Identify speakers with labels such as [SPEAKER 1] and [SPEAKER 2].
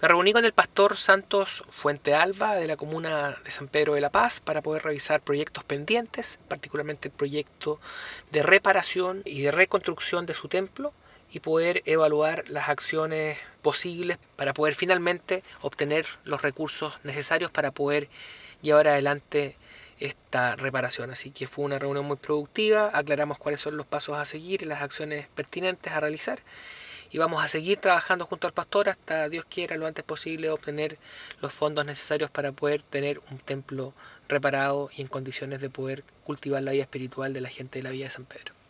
[SPEAKER 1] Me reuní con el pastor Santos Fuente Alba de la comuna de San Pedro de la Paz para poder revisar proyectos pendientes, particularmente el proyecto de reparación y de reconstrucción de su templo y poder evaluar las acciones posibles para poder finalmente obtener los recursos necesarios para poder llevar adelante esta reparación. Así que fue una reunión muy productiva, aclaramos cuáles son los pasos a seguir y las acciones pertinentes a realizar. Y vamos a seguir trabajando junto al pastor hasta Dios quiera lo antes posible obtener los fondos necesarios para poder tener un templo reparado y en condiciones de poder cultivar la vida espiritual de la gente de la Villa de San Pedro.